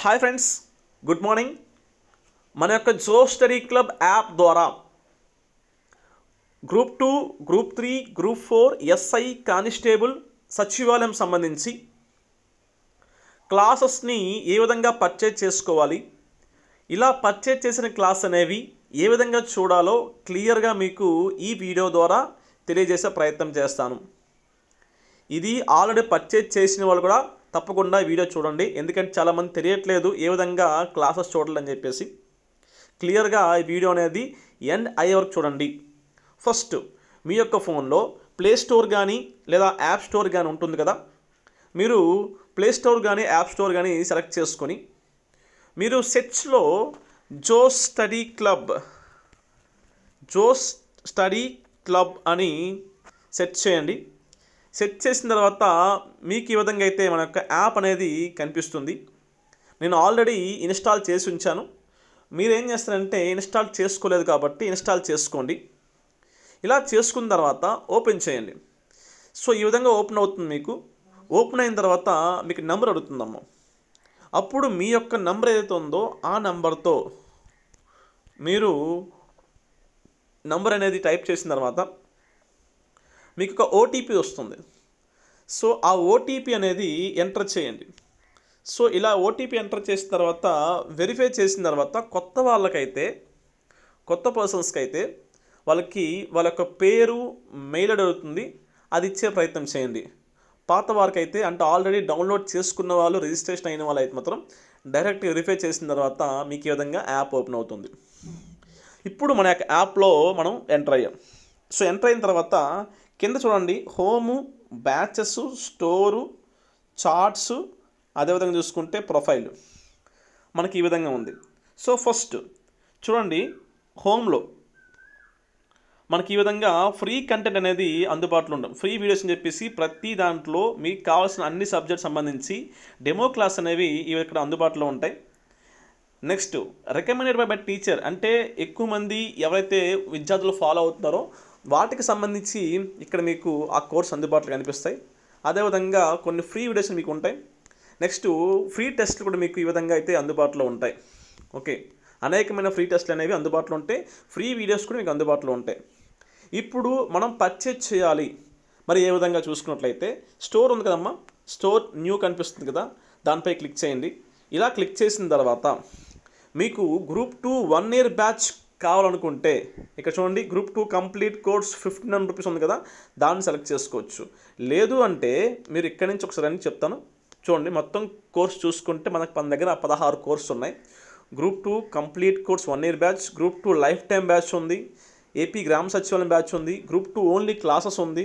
hi friends good morning మన యొక్క Jo Study Club app ద్వారా group two group three group four SI constable Sachivalayam సంబంధించి క్లాసెస్ని ఏ విధంగా purchase చేసుకోవాలి ఇలా పర్చేజ్ చేసిన క్లాస్ అనేవి ఏ విధంగా చూడాలో క్లియర్గా మీకు ఈ వీడియో ద్వారా తెలియజేసే ప్రయత్నం చేస్తాను ఇది ఆల్రెడీ పర్చేజ్ చేసిన వాళ్ళు కూడా తప్పకుండా వీడియో చూడండి ఎందుకంటే చాలామంది తెలియట్లేదు ఏ విధంగా క్లాసెస్ చూడాలని చెప్పేసి క్లియర్గా ఈ వీడియో అనేది ఎండ్ అయ్యే వరకు చూడండి ఫస్ట్ మీ యొక్క ఫోన్లో ప్లే స్టోర్ కానీ లేదా యాప్ స్టోర్ కానీ ఉంటుంది కదా మీరు ప్లే స్టోర్ కానీ యాప్ స్టోర్ కానీ సెలెక్ట్ చేసుకొని మీరు సెర్చ్లో Jo Study Club Jos Study Club అని సెర్చ్ చేయండి సెట్ చేసిన తర్వాత మీకు ఈ విధంగా అయితే మన యొక్క యాప్ అనేది కనిపిస్తుంది నేను ఆల్రెడీ ఇన్స్టాల్ చేసి ఉంచాను మీరేం చేస్తారంటే ఇన్స్టాల్ చేసుకోలేదు కాబట్టి ఇన్స్టాల్ చేసుకోండి ఇలా చేసుకున్న తర్వాత ఓపెన్ చేయండి సో ఈ విధంగా ఓపెన్ అవుతుంది మీకు ఓపెన్ అయిన తర్వాత మీకు నెంబర్ అడుగుతుందమ్మ అప్పుడు మీ యొక్క నెంబర్ ఏదైతే ఉందో ఆ నెంబర్తో మీరు నంబర్ అనేది టైప్ చేసిన తర్వాత మీకు ఒక ఓటీపీ వస్తుంది సో ఆ ఓటీపీ అనేది ఎంటర్ చేయండి సో ఇలా ఓటీపీ ఎంటర్ చేసిన తర్వాత వెరిఫై చేసిన తర్వాత కొత్త వాళ్ళకైతే కొత్త పర్సన్స్కి అయితే వాళ్ళకి వాళ్ళ యొక్క పేరు మెయిల్ అడుగుతుంది అది ఇచ్చే ప్రయత్నం చేయండి పాత వారికి అయితే అంటే ఆల్రెడీ డౌన్లోడ్ చేసుకున్న వాళ్ళు రిజిస్ట్రేషన్ అయిన వాళ్ళు అయితే మాత్రం డైరెక్ట్ వెరిఫై చేసిన తర్వాత మీకు ఈ విధంగా యాప్ ఓపెన్ అవుతుంది ఇప్పుడు మన యొక్క యాప్లో మనం ఎంటర్ అయ్యాం సో ఎంటర్ అయిన తర్వాత కింద చూడండి హోము బ్యాచెస్ స్టోరు చార్ట్స్ అదేవిధంగా చూసుకుంటే ప్రొఫైల్ మనకి ఈ విధంగా ఉంది సో ఫస్ట్ చూడండి హోమ్లో మనకి ఈ విధంగా ఫ్రీ కంటెంట్ అనేది అందుబాటులో ఉండవు ఫ్రీ వీడియోస్ అని చెప్పేసి ప్రతి దాంట్లో మీకు కావాల్సిన అన్ని సబ్జెక్ట్ సంబంధించి డెమో క్లాస్ అనేవి ఇవి ఇక్కడ అందుబాటులో ఉంటాయి next recommended by by teacher అంటే ఎక్కువ మంది ఎవరైతే విద్యార్థులు ఫాలో అవుతున్నారో వాటికి సంబంధించి ఇక్కడ మీకు ఆ కోర్స్ అందుబాటులో కనిపిస్తాయి అదేవిధంగా కొన్ని ఫ్రీ వీడియోస్ మీకు ఉంటాయి నెక్స్ట్ ఫ్రీ టెస్ట్లు కూడా మీకు ఈ విధంగా అయితే అందుబాటులో ఉంటాయి ఓకే అనేకమైన ఫ్రీ టెస్ట్లు అనేవి అందుబాటులో ఉంటాయి ఫ్రీ వీడియోస్ కూడా మీకు అందుబాటులో ఉంటాయి ఇప్పుడు మనం పర్చేజ్ చేయాలి మరి ఏ విధంగా చూసుకున్నట్లయితే స్టోర్ ఉంది కదమ్మా స్టోర్ న్యూ కనిపిస్తుంది కదా దానిపై క్లిక్ చేయండి ఇలా క్లిక్ చేసిన తర్వాత మీకు group two one year batch కావాలనుకుంటే ఇక్కడ చూడండి group two complete course fifteen hundred rupees ఉంది కదా దాన్ని సెలెక్ట్ చేసుకోవచ్చు లేదు అంటే మీరు ఇక్కడి నుంచి ఒకసారి అని చెప్తాను చూడండి మొత్తం కోర్స్ చూసుకుంటే మనకు మన దగ్గర పదహారు కోర్సులు ఉన్నాయి group two complete course one year batch group two life time batch ఉంది ఏపీ గ్రామ సచివాలయం బ్యాచ్ ఉంది గ్రూప్ టూ ఓన్లీ క్లాసెస్ ఉంది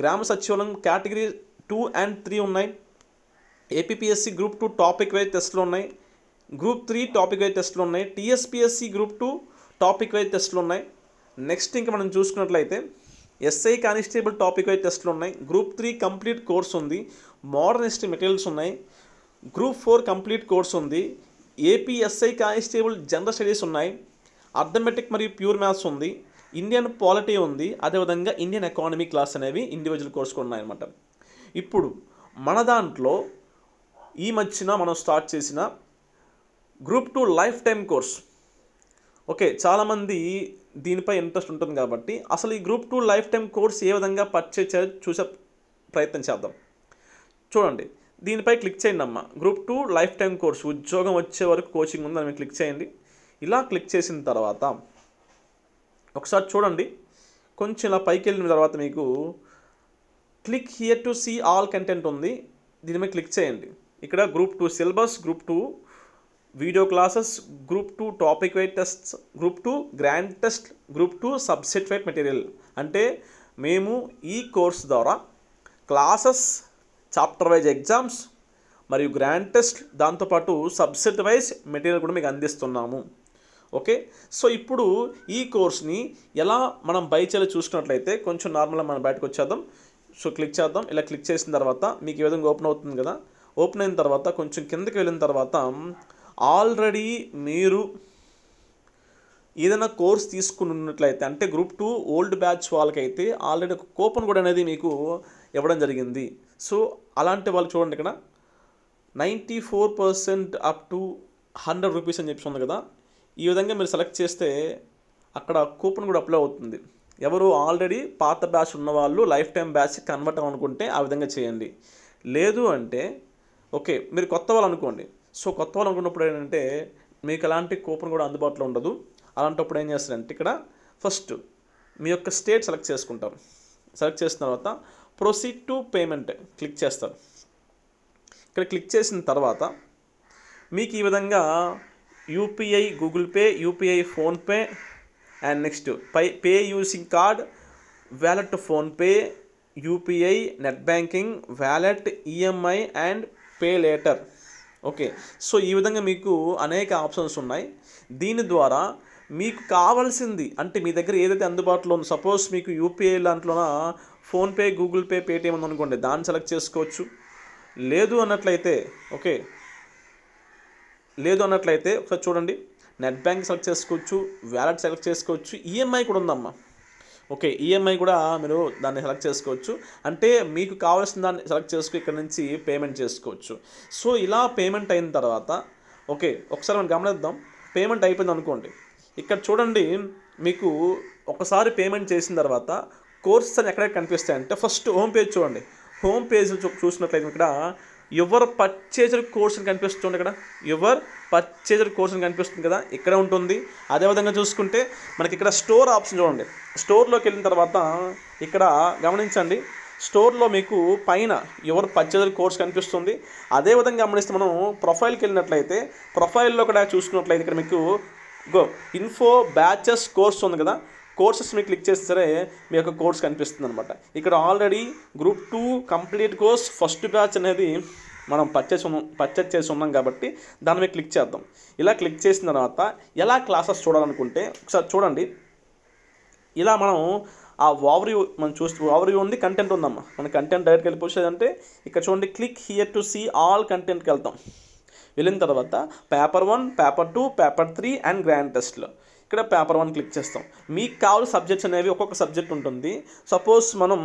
Grama Sachivalayam category two and three ఉన్నాయి APPSC group two topic wise టెస్ట్లు ఉన్నాయి గ్రూప్ త్రీ టాపిక్ వైజ్ టెస్ట్లు ఉన్నాయి TSPSC group two topic wise టెస్టులు ఉన్నాయి నెక్స్ట్ ఇంకా మనం చూసుకున్నట్లయితే ఎస్ఐ కానిస్టేబుల్ టాపిక్ వైజ్ టెస్టులు ఉన్నాయి గ్రూప్ త్రీ కంప్లీట్ కోర్స్ ఉంది మోడర్నిస్ట్ మెటీరియల్స్ ఉన్నాయి గ్రూప్ ఫోర్ కంప్లీట్ కోర్స్ ఉంది ఏపీఎస్ఐ కానిస్టేబుల్ జనరల్ స్టడీస్ ఉన్నాయి అర్థమెటిక్ మరియు ప్యూర్ మ్యాథ్స్ ఉంది ఇండియన్ పాలిటీ ఉంది అదేవిధంగా ఇండియన్ ఎకానమీ క్లాస్ అనేవి ఇండివిజువల్ కోర్స్ కూడా ఉన్నాయన్నమాట ఇప్పుడు మన దాంట్లో ఈ మధ్యన మనం స్టార్ట్ చేసిన group two life time course okay చాలామంది దీనిపై ఇంట్రెస్ట్ ఉంటుంది కాబట్టి అసలు ఈ group two life time course ఏ విధంగా పర్చేజ్ చూసే ప్రయత్నం చేద్దాం చూడండి దీనిపై క్లిక్ చేయండి అమ్మ group two life time course ఉద్యోగం వచ్చే వరకు కోచింగ్ ఉందని మీరు క్లిక్ చేయండి ఇలా క్లిక్ చేసిన తర్వాత ఒకసారి చూడండి కొంచెం ఇలా పైకి వెళ్ళిన తర్వాత మీకు click here to see all content ఉంది దీని మీద క్లిక్ చేయండి ఇక్కడ group two syllabus group two video classes group two topic wise tests group two grand test group two subject wise material అంటే మేము ఈ కోర్స్ ద్వారా క్లాసెస్ చాప్టర్ వైజ్ ఎగ్జామ్స్ మరియు గ్రాండ్ టెస్ట్ దాంతోపాటు సబ్సెట్ వైజ్ మెటీరియల్ కూడా మీకు అందిస్తున్నాము okay so ఇప్పుడు ఈ కోర్స్ని ఎలా మనం బై చేయాలో చూసుకున్నట్లయితే కొంచెం నార్మల్గా మనం బయటకు వచ్చేద్దాం సో క్లిక్ చేద్దాం ఇలా క్లిక్ చేసిన తర్వాత మీకు ఏ విధంగా ఓపెన్ అవుతుంది కదా ఓపెన్ అయిన తర్వాత కొంచెం కిందకి వెళ్ళిన తర్వాత ఆల్రెడీ మీరు ఏదైనా కోర్స్ తీసుకుని ఉన్నట్లయితే అంటే గ్రూప్ టూ ఓల్డ్ బ్యాచ్ వాళ్ళకైతే ఆల్రెడీ ఒక కూపన్ కూడా అనేది మీకు ఇవ్వడం జరిగింది సో అలాంటి వాళ్ళు చూడండి ఇక్కడ ninety four percent up to hundred rupees అని చెప్పి ఉంది కదా ఈ విధంగా మీరు సెలెక్ట్ చేస్తే అక్కడ కూపన్ కూడా అప్లై అవుతుంది ఎవరు ఆల్రెడీ పాత బ్యాచ్ ఉన్నవాళ్ళు లైఫ్ టైం బ్యాచ్ కన్వర్ట్ అవ్వనుకుంటే ఆ విధంగా చేయండి లేదు అంటే ఓకే మీరు కొత్త వాళ్ళు అనుకోండి సో కొత్త వాళ్ళు అనుకున్నప్పుడు ఏంటంటే మీకు అలాంటి కూపన్ కూడా అందుబాటులో ఉండదు అలాంటప్పుడు ఏం చేస్తారంటే ఇక్కడ ఫస్ట్ మీ యొక్క స్టేట్ సెలెక్ట్ చేసుకుంటారు సెలెక్ట్ చేసిన తర్వాత ప్రొసీడ్ టు పేమెంట్ క్లిక్ చేస్తారు ఇక్కడ క్లిక్ చేసిన తర్వాత మీకు ఈ విధంగా UPI Google Pay UPI PhonePe and next పై pay using card wallet PhonePe UPI net banking wallet EMI and pay later okay so ఈ విధంగా మీకు అనేక ఆప్షన్స్ ఉన్నాయి దీని ద్వారా మీకు కావాల్సింది అంటే మీ దగ్గర ఏదైతే అందుబాటులో ఉందో సపోజ్ మీకు యూపీఐ దాంట్లోన ఫోన్పే గూగుల్ పే పేటిఎం ఉందనుకోండి దాన్ని సెలెక్ట్ చేసుకోవచ్చు లేదు అన్నట్లయితే ఓకే లేదు అన్నట్లయితే ఒకసారి చూడండి నెట్ బ్యాంక్ సెలెక్ట్ చేసుకోవచ్చు వ్యాలెట్ సెలెక్ట్ చేసుకోవచ్చు ఈఎంఐ కూడా ఉందమ్మా ఓకే ఈఎంఐ e కూడా మీరు దాన్ని సెలెక్ట్ చేసుకోవచ్చు అంటే మీకు కావాల్సిన దాన్ని సెలెక్ట్ చేసుకుని ఇక్కడ నుంచి పేమెంట్ చేసుకోవచ్చు సో ఇలా పేమెంట్ అయిన తర్వాత ఓకే ఒకసారి మనం గమనిద్దాం పేమెంట్ అయిపోయింది అనుకోండి ఇక్కడ చూడండి మీకు ఒకసారి పేమెంట్ చేసిన తర్వాత కోర్సెస్ అని ఎక్కడెక్కడ కనిపిస్తాయంటే ఫస్ట్ హోమ్ పేజ్ చూడండి హోమ్ పేజ్ చూసినట్లయితే ఇక్కడ ఎవరు పర్చేజర్ కోర్స్ అని కనిపిస్తుంది ఇక్కడ ఎవరు పర్చేజర్ కోర్స్ అని కనిపిస్తుంది కదా ఇక్కడ ఉంటుంది అదేవిధంగా చూసుకుంటే మనకి ఇక్కడ స్టోర్ ఆప్షన్ చూడండి స్టోర్లోకి వెళ్ళిన తర్వాత ఇక్కడ గమనించండి స్టోర్లో మీకు పైన ఎవరు పర్చేజర్ కోర్స్ కనిపిస్తుంది అదేవిధంగా గమనిస్తే మనం ప్రొఫైల్కి వెళ్ళినట్లయితే ప్రొఫైల్లో కూడా చూసుకున్నట్లయితే ఇక్కడ మీకు గో ఇన్ఫో బ్యాచెస్ కోర్స్ ఉంది కదా కోర్సెస్ కోర్సెస్ని క్లిక్ చేస్తే సరే మీ యొక్క కోర్స్ కనిపిస్తుంది అనమాట ఇక్కడ already group two complete course first batch అనేది మనం పర్చేస్ ఉన్నాం పర్చేస్ చేసి ఉన్నాం కాబట్టి దాని మీద క్లిక్ చేద్దాం ఇలా క్లిక్ చేసిన తర్వాత ఎలా క్లాసెస్ చూడాలనుకుంటే ఒకసారి చూడండి ఇలా మనం ఆ ఓవర్వ్యూ మనం చూస్తూ ఓవర్వ్యూ ఉంది కంటెంట్ ఉందమ్మా మన కంటెంట్ డైరెక్ట్ వెళ్ళిపోతుంది అంటే ఇక్కడ చూడండి click here to see all కంటెంట్కి వెళ్తాం వెళ్ళిన తర్వాత paper one paper two paper three and grand టెస్ట్లో ఇక్కడ పేపర్ వన్ క్లిక్ చేస్తాం మీకు కావాలి సబ్జెక్ట్స్ అనేవి ఒక్కొక్క సబ్జెక్ట్ ఉంటుంది సపోజ్ మనం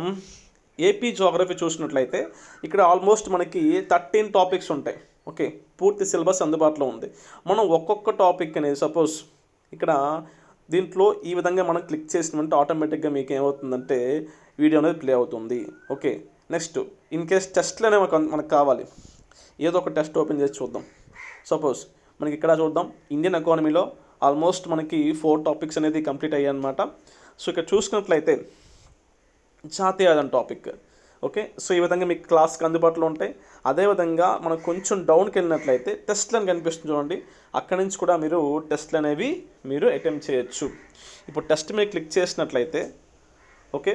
ఏపీ జోగ్రఫీ చూసినట్లయితే ఇక్కడ ఆల్మోస్ట్ మనకి థర్టీన్ టాపిక్స్ ఉంటాయి ఓకే పూర్తి సిలబస్ అందుబాటులో ఉంది మనం ఒక్కొక్క టాపిక్ అనేది సపోజ్ ఇక్కడ దీంట్లో ఈ విధంగా మనం క్లిక్ చేసినామంటే ఆటోమేటిక్గా మీకు ఏమవుతుందంటే వీడియో అనేది ప్లే అవుతుంది ఓకే నెక్స్ట్ ఇన్ కేస్ టెస్ట్లు మనకు మనకు కావాలి ఏదో ఒక టెస్ట్ ఓపెన్ చేసి చూద్దాం సపోజ్ మనకి ఇక్కడ చూద్దాం ఇండియన్ ఎకానమీలో ఆల్మోస్ట్ మనకి ఫోర్ టాపిక్స్ అనేది కంప్లీట్ అయ్యాయి అనమాట సో ఇక్కడ చూసుకున్నట్లయితే జాతీయవాదం టాపిక్ ఓకే సో ఈ విధంగా మీకు క్లాస్కి అందుబాటులో ఉంటాయి అదేవిధంగా మనం కొంచెం డౌన్కి వెళ్ళినట్లయితే టెస్ట్లను కనిపిస్తుంది చూడండి అక్కడి నుంచి కూడా మీరు టెస్ట్లు అనేవి మీరు అటెంప్ట్ చేయొచ్చు ఇప్పుడు టెస్ట్ మీద క్లిక్ చేసినట్లయితే ఓకే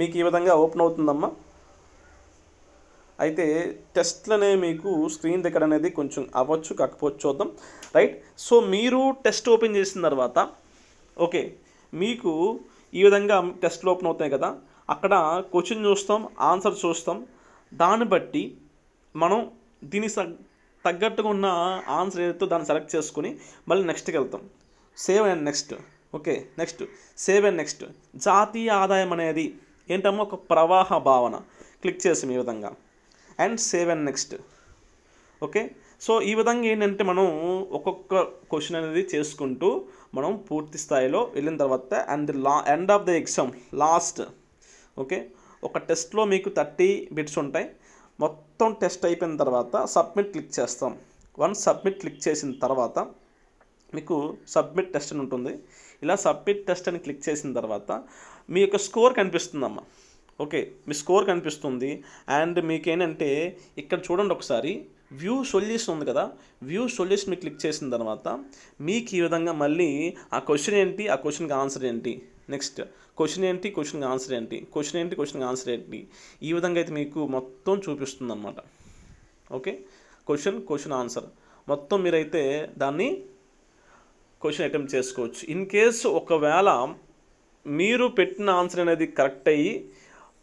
మీకు ఈ విధంగా ఓపెన్ అవుతుందమ్మా అయితే టెస్ట్లనే మీకు స్క్రీన్ దగ్గర అనేది కొంచెం అవ్వచ్చు కాకపోవచ్చు చూద్దాం రైట్ సో మీరు టెస్ట్ ఓపెన్ చేసిన తర్వాత ఓకే మీకు ఈ విధంగా టెస్ట్లు ఓపెన్ అవుతాయి కదా అక్కడ క్వశ్చన్ చూస్తాం ఆన్సర్ చూస్తాం దాన్ని బట్టి మనం దీనికి తగ్గట్టుగా ఉన్న ఆన్సర్ ఏదైతే దాన్ని సెలెక్ట్ చేసుకుని మళ్ళీ నెక్స్ట్కి వెళ్తాం save and next okay next save and next జాతీయ ఆదాయం అనేది ఏంటమ్మో ఒక ప్రవాహ భావన క్లిక్ చేసాం ఈ విధంగా and save and next okay so ఈ విధంగా ఏంటంటే మనం ఒక్కొక్క క్వశ్చన్ అనేది చేసుకుంటూ మనం పూర్తి స్థాయిలో వెళ్ళిన తర్వాత అండ్ లా end of the exam last okay ఒక టెస్ట్లో మీకు థర్టీ బిట్స్ ఉంటాయి మొత్తం టెస్ట్ అయిపోయిన తర్వాత సబ్మిట్ క్లిక్ చేస్తాం వన్ సబ్మిట్ క్లిక్ చేసిన తర్వాత మీకు సబ్మిట్ టెస్ట్ అని ఉంటుంది ఇలా సబ్మిట్ టెస్ట్ అని క్లిక్ చేసిన తర్వాత మీ యొక్క స్కోర్ కనిపిస్తుందమ్మ ఓకే మీ స్కోర్ కనిపిస్తుంది అండ్ మీకేంటంటే ఇక్కడ చూడండి ఒకసారి వ్యూ సొల్యూషన్ ఉంది కదా వ్యూ సొల్యూషన్ క్లిక్ చేసిన తర్వాత మీకు ఈ విధంగా మళ్ళీ ఆ క్వశ్చన్ ఏంటి ఆ క్వశ్చన్కి ఆన్సర్ ఏంటి నెక్స్ట్ క్వశ్చన్ ఏంటి క్వశ్చన్కి ఆన్సర్ ఏంటి క్వశ్చన్ ఏంటి క్వశ్చన్కి ఆన్సర్ ఏంటి ఈ విధంగా అయితే మీకు మొత్తం చూపిస్తుంది అనమాట ఓకే క్వశ్చన్ క్వశ్చన్ ఆన్సర్ మొత్తం మీరైతే దాన్ని క్వశ్చన్ అటెంప్ట్ చేసుకోవచ్చు ఇన్ కేస్ ఒకవేళ మీరు పెట్టిన ఆన్సర్ అనేది కరెక్ట్ అయ్యి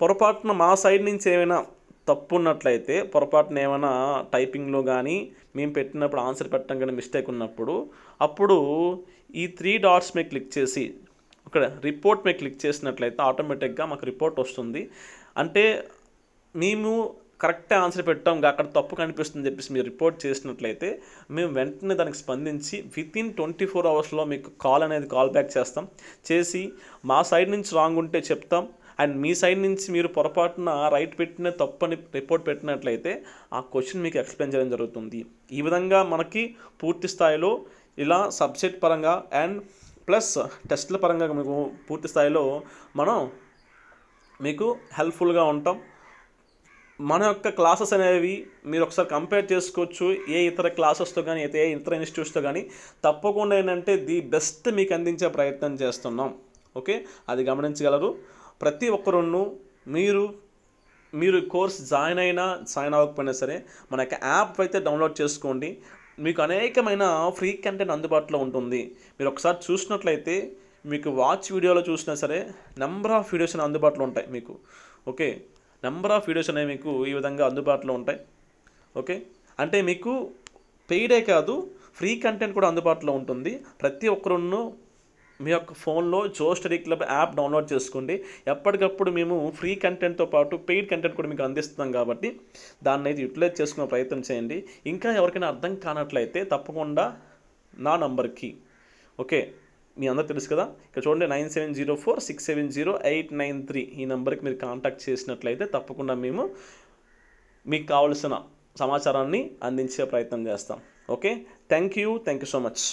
పొరపాటున మా సైడ్ నుంచి ఏమైనా తప్పు ఉన్నట్లయితే పొరపాటున ఏమైనా టైపింగ్లో కానీ మేము పెట్టినప్పుడు ఆన్సర్ పెట్టడం కానీ మిస్టేక్ ఉన్నప్పుడు అప్పుడు ఈ త్రీ డాట్స్ మీద క్లిక్ చేసి ఇక్కడ రిపోర్ట్ మీద క్లిక్ చేసినట్లయితే ఆటోమేటిక్గా మాకు రిపోర్ట్ వస్తుంది అంటే మేము కరెక్ట్ ఆన్సర్ పెట్టాం అక్కడ తప్పు కనిపిస్తుంది చెప్పేసి మీరు రిపోర్ట్ చేసినట్లయితే మేము వెంటనే దానికి స్పందించి విత్ ఇన్ ట్వంటీ ఫోర్ అవర్స్లో మీకు కాల్ అనేది కాల్ బ్యాక్ చేస్తాం చేసి మా సైడ్ నుంచి రాంగ్ ఉంటే చెప్తాం అండ్ మీ సైడ్ నుంచి మీరు పొరపాటున రైట్ పెట్టిన తప్పని రిపోర్ట్ పెట్టినట్లయితే ఆ క్వశ్చన్ మీకు ఎక్స్ప్లెయిన్ చేయడం జరుగుతుంది ఈ విధంగా మనకి పూర్తి స్థాయిలో ఇలా సబ్జెక్ట్ పరంగా అండ్ ప్లస్ టెస్ట్ల పరంగా మీకు పూర్తి స్థాయిలో మనం మీకు హెల్ప్ఫుల్గా ఉంటాం మన యొక్క క్లాసెస్ అనేవి మీరు ఒకసారి కంపేర్ చేసుకోవచ్చు ఏ ఇతర క్లాసెస్తో కానీ అయితే ఏ ఇతర ఇన్స్టిట్యూట్స్తో కానీ తప్పకుండా ఏంటంటే ది బెస్ట్ మీకు అందించే ప్రయత్నం చేస్తున్నాం ఓకే అది గమనించగలరు ప్రతి ఒక్కరును మీరు మీరు కోర్స్ జాయిన్ అయినా జాయిన్ అవ్వకపోయినా సరే మన యొక్క యాప్ అయితే డౌన్లోడ్ చేసుకోండి మీకు అనేకమైన ఫ్రీ కంటెంట్ అందుబాటులో ఉంటుంది మీరు ఒకసారి చూసినట్లయితే మీకు వాచ్ వీడియోలో చూసినా సరే నెంబర్ ఆఫ్ వీడియోస్ అనేవి అందుబాటులో ఉంటాయి మీకు ఓకే నెంబర్ ఆఫ్ వీడియోస్ అనేవి మీకు ఈ విధంగా అందుబాటులో ఉంటాయి ఓకే అంటే మీకు పెయిడే కాదు ఫ్రీ కంటెంట్ కూడా అందుబాటులో ఉంటుంది ప్రతి ఒక్కరును మీ యొక్క ఫోన్లో Jo Study Club app download చేసుకోండి ఎప్పటికప్పుడు మేము ఫ్రీ కంటెంట్తో పాటు పెయిడ్ కంటెంట్ కూడా మీకు అందిస్తున్నాం కాబట్టి దాన్ని అయితే యూటిలైజ్ చేసుకునే ప్రయత్నం చేయండి ఇంకా ఎవరికైనా అర్థం కానట్లయితే తప్పకుండా నా నంబర్కి ఓకే మీ అందరు తెలుసు కదా ఇక్కడ చూడండి nine seven zero four six seven zero eight nine three ఈ నెంబర్కి మీరు కాంటాక్ట్ చేసినట్లయితే తప్పకుండా మేము మీకు కావలసిన సమాచారాన్ని అందించే ప్రయత్నం చేస్తాం okay thank you thank you so much